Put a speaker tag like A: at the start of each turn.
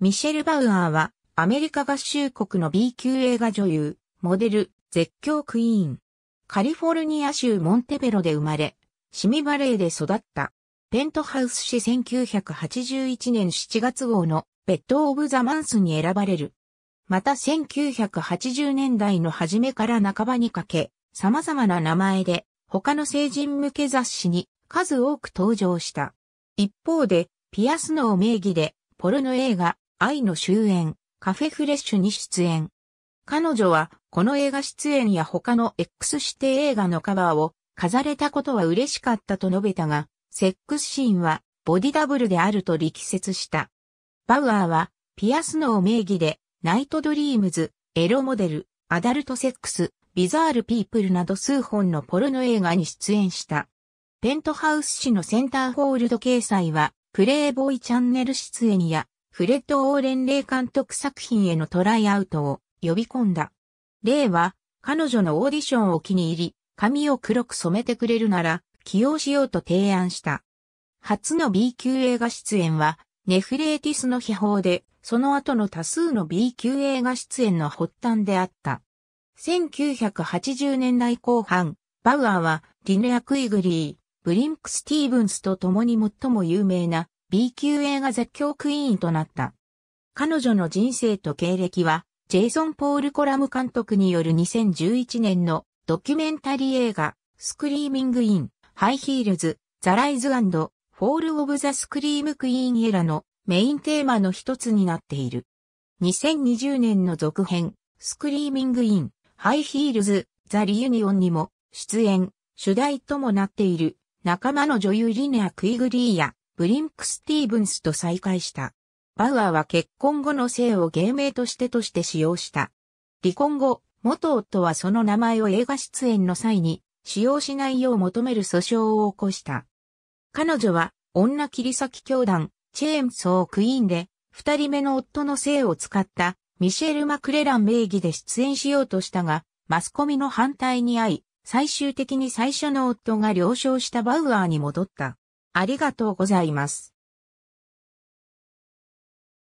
A: ミシェル・バウアーは、アメリカ合衆国の B 級映画女優、モデル、絶叫クイーン。カリフォルニア州モンテベロで生まれ、シミバレーで育った。ペントハウス市1981年7月号のベッド・オブ・ザ・マンスに選ばれる。また1980年代の初めから半ばにかけ、様々な名前で他の成人向け雑誌に数多く登場した。一方で、ピアスノを名義でポルノ映画、愛の終焉、カフェフレッシュに出演。彼女は、この映画出演や他の X 指定映画のカバーを飾れたことは嬉しかったと述べたが、セックスシーンはボディダブルであると力説した。バウアーは、ピアスノー名義で、ナイトドリームズ、エロモデル、アダルトセックス、ビザールピープルなど数本のポルノ映画に出演した。ペントハウス誌のセンターホールド掲載は、プレイボーイチャンネル出演や、フレッド・オーレン・レイ監督作品へのトライアウトを呼び込んだ。レイは、彼女のオーディションを気に入り、髪を黒く染めてくれるなら、起用しようと提案した。初の B 級映画出演は、ネフレーティスの秘宝で、その後の多数の B 級映画出演の発端であった。1980年代後半、バウアーは、リネア・クイグリー、ブリンク・スティーブンスと共に最も有名な B 級映画絶叫クイーンとなった。彼女の人生と経歴は、ジェイソン・ポール・コラム監督による2011年のドキュメンタリー映画、スクリーミング・イン、ハイヒールズ、ザ・ライズ・フォール・オブ・ザ・スクリーム・クイーン・エラのメインテーマの一つになっている。2020年の続編、スクリーミング・イン、ハイヒールズ、ザ・リユニオンにも出演、主題ともなっている仲間の女優リネア・クイグリーやブリンク・スティーブンスと再会した。バウアーは結婚後の姓を芸名としてとして使用した。離婚後、元夫はその名前を映画出演の際に使用しないよう求める訴訟を起こした。彼女は女切り裂き教団チェーンソークイーンで二人目の夫の姓を使ったミシェル・マクレラン名義で出演しようとしたが、マスコミの反対に遭い、最終的に最初の夫が了承したバウアーに戻った。ありがとうございます。